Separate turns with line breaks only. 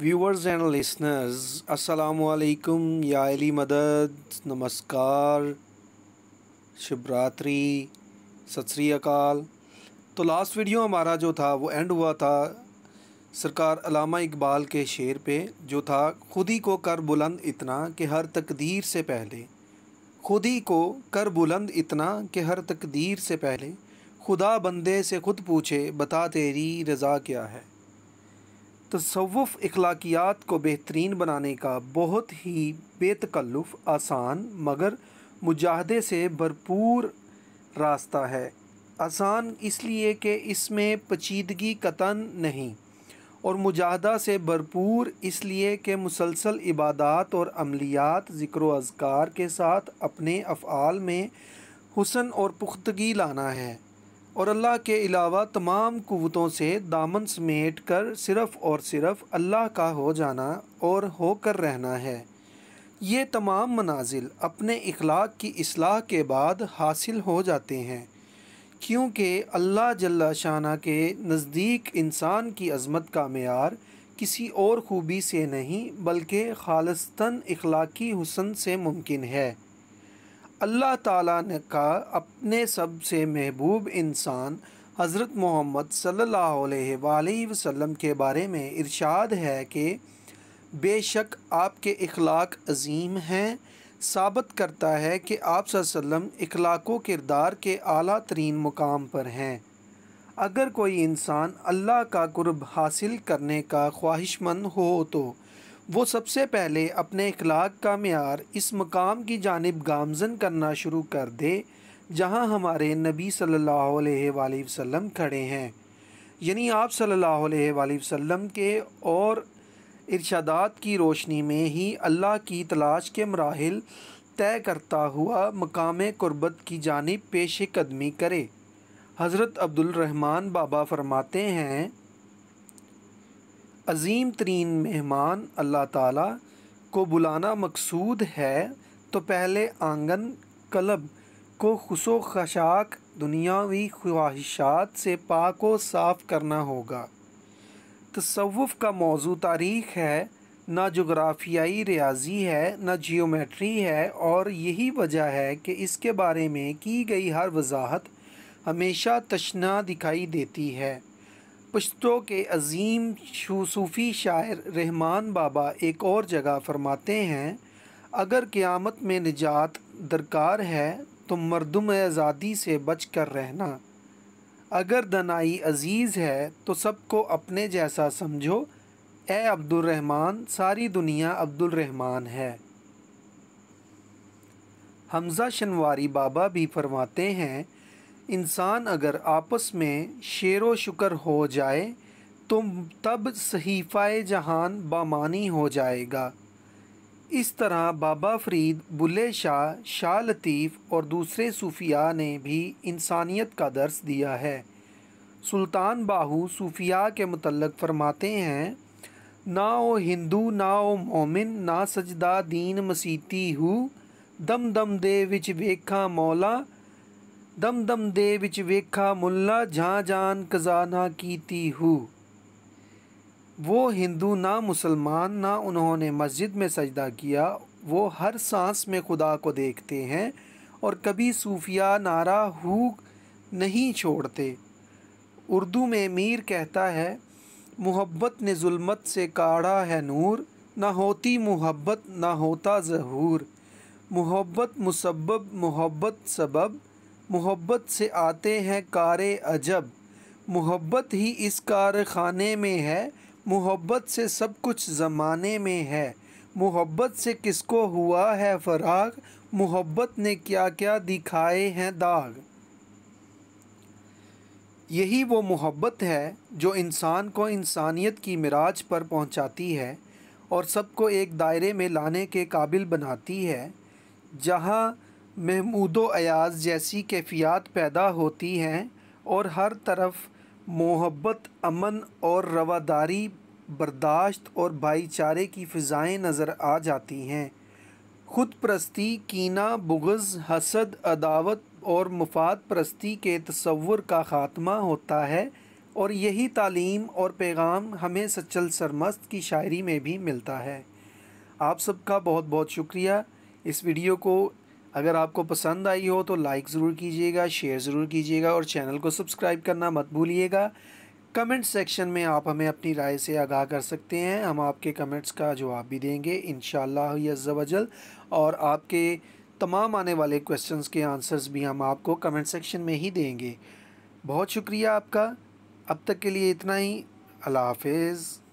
viewers and listeners अस्सलाम वालेकुम या अली मदद नमस्कार शिवरात्रि सत अकाल तो लास्ट वीडियो हमारा जो था वो एंड हुआ था सरकार अलामा इकबाल के शेर पे जो था खुद ही को कर बुलंद इतना कि हर तकदीर से पहले खुद ही को कर बुलंद इतना कि हर तकदीर से पहले खुदा बंदे से खुद पूछे बता तेरी रज़ा क्या है तसवुफ़ अखलाकियात को बेहतरीन बनाने का बहुत ही बेतकल्लुफ़ आसान मगर मुजाहदे से भरपूर रास्ता है आसान इसलिए कि इसमें पचीदगी कतन नहीं और मुजाहदा से भरपूर इसलिए कि मुसलसल इबादत और अमलियात ज़िक्र अजकार के साथ अपने अफ़ाल में हुसन और पुख्तगी लाना है और अल्लाह के अलावा तमाम कुतों से दामन समेट कर सिर्फ़ और सिर्फ़ अल्लाह का हो जाना और होकर रहना है ये तमाम मनाजिल अपने इखलाक की असलाह के बाद हासिल हो जाते हैं क्योंकि अल्लाह जल्ला शाना के नज़दीक इंसान की अज़मत का मैार किसी और खूबी से नहीं बल्कि खालस्तन इखलाकी हुसन से मुमकिन है अल्लाह ताला ने कहा अपने सबसे महबूब इंसान हज़रत मोहम्मद सल्लल्लाहु अलैहि वसल्लम के बारे में इरशाद है कि बेशक आपके इखलाक अजीम हैं साबित करता है कि आप वसल्लम किरदार के अला तरीन मुकाम पर हैं अगर कोई इंसान अल्लाह का कुर्ब हासिल करने का ख्वाहिशमंद हो तो वो सबसे पहले अपने अखलाक का मैार इस मकाम की जानब गामजन करना शुरू कर दे जहाँ हमारे नबी सल्लल्लाहु अलैहि वसल्लम खड़े हैं यानी आप सल्लल्लाहु अलैहि वसल्लम के और इर्शादात की रोशनी में ही अल्लाह की तलाश के मराहल तय करता हुआ मकाम कुर्बत की जानब पेश कदमी करे हज़रत अब्दुलरहमान बाबा फरमाते हैं अजीम तरीन मेहमान अल्लाह ताला को बुलाना मकसूद है तो पहले आंगन कलब को खुशो खशाक दुनियावी ख्वाहिशात से पाक व साफ़ करना होगा तसवुफ़ का मौजू तारीख है ना जोग्राफियाई रियाजी है ना जियोमेट्री है और यही वजह है कि इसके बारे में की गई हर वजाहत हमेशा तशना दिखाई देती है पश्तों के अजीम सूफ़ी शायर रहमान बाबा एक और जगह फरमाते हैं अगर क़्यामत में निजात दरकार है तो मरदम आज़ादी से बच कर रहना अगर दनाई अज़ीज़ है तो सबको अपने जैसा समझो ए अब्दुलरहमान सारी दुनिया अब्दुलरहमान है हमज़ा शनवारी बाबा भी फरमाते हैं इंसान अगर आपस में शेर व शुक्र हो जाए तो तब सहीफ़ा जहान बामानी हो जाएगा इस तरह बाबा फ़रीद बुल्ले शाह शाह लतीफ़ और दूसरे सूफिया ने भी इंसानियत का दर्स दिया है सुल्तान बाहू सूफिया के मतलब फरमाते हैं ना ओ हिंदू ना ओ मोमिन ना सजदा दीन मसीती हु दम दम दे विच वेखा मौला दम दम दे बिच वेखा मुल्ला जहाँ जान खजाना कीती हु वो हिंदू ना मुसलमान ना उन्होंने मस्जिद में सजदा किया वो हर सांस में खुदा को देखते हैं और कभी सूफिया नारा हु नहीं छोड़ते उर्दू में मीर कहता है मोहब्बत ने जुल्मत से काढ़ा है नूर ना होती मोहब्बत ना होता जहूर मोहब्बत मुसब्बब मोहब्बत सबब मोहब्बत से आते हैं कार अजब मोहब्बत ही इस कारखाने में है मोहब्बत से सब कुछ ज़माने में है मोहब्बत से किसको हुआ है फराग मोहब्बत ने क्या क्या दिखाए हैं दाग यही वो मोहब्बत है जो इंसान को इंसानियत की मिराज पर पहुंचाती है और सबको एक दायरे में लाने के काबिल बनाती है जहां महमूदो अयाज जैसी कैफियत पैदा होती हैं और हर तरफ मोहब्बत अमन और रवादारी बर्दाश्त और भाईचारे की फ़िज़ाएँ नज़र आ जाती हैं खुद प्रस्ती कीना बुगज़ हसद अदावत और मुफाद प्रस्ती के तस्वुर का ख़ात्मा होता है और यही तालीम और पैगाम हमें सचल सरमस्त की शायरी में भी मिलता है आप सबका बहुत बहुत शुक्रिया इस वीडियो को अगर आपको पसंद आई हो तो लाइक ज़रूर कीजिएगा शेयर ज़रूर कीजिएगा और चैनल को सब्सक्राइब करना मत भूलिएगा कमेंट सेक्शन में आप हमें अपनी राय से आगाह कर सकते हैं हम आपके कमेंट्स का जवाब भी देंगे इन शजल और आपके तमाम आने वाले क्वेश्चंस के आंसर्स भी हम आपको कमेंट सेक्शन में ही देंगे बहुत शुक्रिया आपका अब तक के लिए इतना ही अल्लाह हाफिज़